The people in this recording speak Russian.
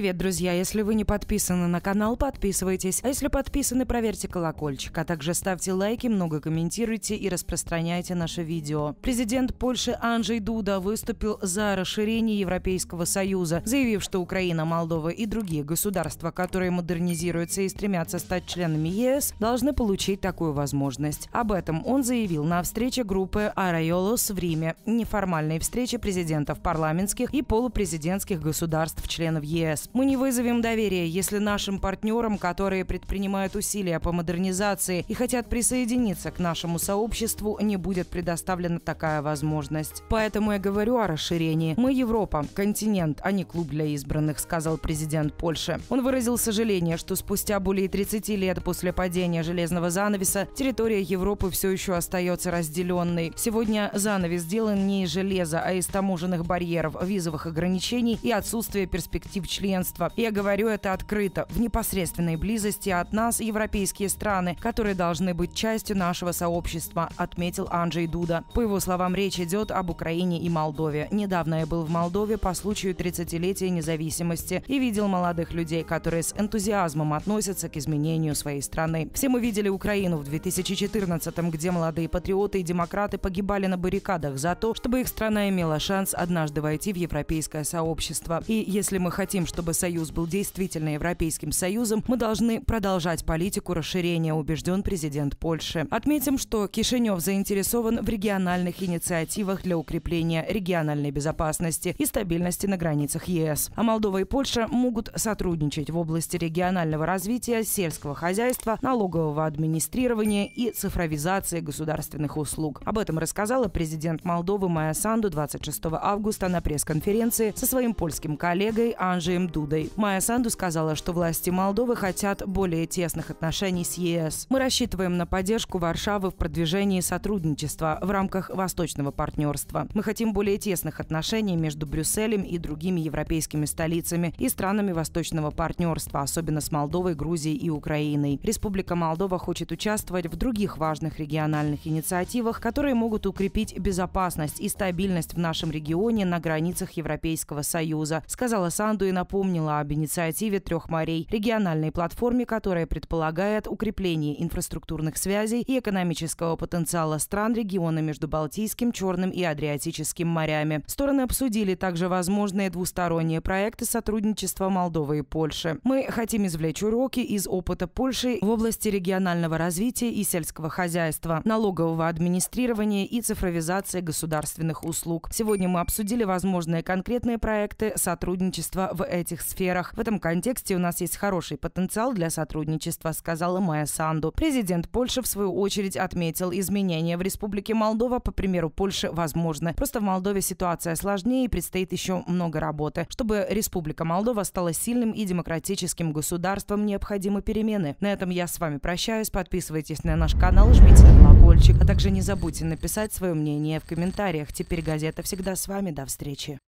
Привет, друзья! Если вы не подписаны на канал, подписывайтесь. А если подписаны, проверьте колокольчик, а также ставьте лайки, много комментируйте и распространяйте наше видео. Президент Польши Анджей Дуда выступил за расширение Европейского Союза, заявив, что Украина, Молдова и другие государства, которые модернизируются и стремятся стать членами ЕС, должны получить такую возможность. Об этом он заявил на встрече группы «Арайолос» в Риме, неформальной встрече президентов парламентских и полупрезидентских государств-членов ЕС. Мы не вызовем доверия, если нашим партнерам, которые предпринимают усилия по модернизации и хотят присоединиться к нашему сообществу, не будет предоставлена такая возможность. Поэтому я говорю о расширении. Мы Европа, континент, а не клуб для избранных, сказал президент Польши. Он выразил сожаление, что спустя более 30 лет после падения железного занавеса территория Европы все еще остается разделенной. Сегодня занавес сделан не из железа, а из таможенных барьеров, визовых ограничений и отсутствия перспектив членства агентства. Я говорю это открыто. В непосредственной близости от нас европейские страны, которые должны быть частью нашего сообщества, отметил Анджей Дуда. По его словам, речь идет об Украине и Молдове. Недавно я был в Молдове по случаю 30-летия независимости и видел молодых людей, которые с энтузиазмом относятся к изменению своей страны. Все мы видели Украину в 2014-м, где молодые патриоты и демократы погибали на баррикадах за то, чтобы их страна имела шанс однажды войти в европейское сообщество. И если мы хотим, чтобы чтобы Союз был действительно Европейским Союзом, мы должны продолжать политику расширения, убежден президент Польши. Отметим, что Кишинев заинтересован в региональных инициативах для укрепления региональной безопасности и стабильности на границах ЕС. А Молдова и Польша могут сотрудничать в области регионального развития, сельского хозяйства, налогового администрирования и цифровизации государственных услуг. Об этом рассказала президент Молдовы Майя Санду 26 августа на пресс-конференции со своим польским коллегой Анжеем Дудой. Майя Санду сказала, что власти Молдовы хотят более тесных отношений с ЕС. «Мы рассчитываем на поддержку Варшавы в продвижении сотрудничества в рамках восточного партнерства. Мы хотим более тесных отношений между Брюсселем и другими европейскими столицами и странами восточного партнерства, особенно с Молдовой, Грузией и Украиной. Республика Молдова хочет участвовать в других важных региональных инициативах, которые могут укрепить безопасность и стабильность в нашем регионе на границах Европейского Союза, сказала Санду и напомнила, напомнила об инициативе «Трех морей» – региональной платформе, которая предполагает укрепление инфраструктурных связей и экономического потенциала стран региона между Балтийским, Черным и Адриатическим морями. Стороны обсудили также возможные двусторонние проекты сотрудничества Молдовы и Польши. Мы хотим извлечь уроки из опыта Польши в области регионального развития и сельского хозяйства, налогового администрирования и цифровизации государственных услуг. Сегодня мы обсудили возможные конкретные проекты сотрудничества в эти этих сферах. В этом контексте у нас есть хороший потенциал для сотрудничества, сказала Майя Санду. Президент Польши, в свою очередь, отметил изменения в Республике Молдова, по примеру Польши, возможны. Просто в Молдове ситуация сложнее и предстоит еще много работы. Чтобы Республика Молдова стала сильным и демократическим государством, необходимы перемены. На этом я с вами прощаюсь. Подписывайтесь на наш канал, жмите на колокольчик, а также не забудьте написать свое мнение в комментариях. Теперь газета всегда с вами. До встречи.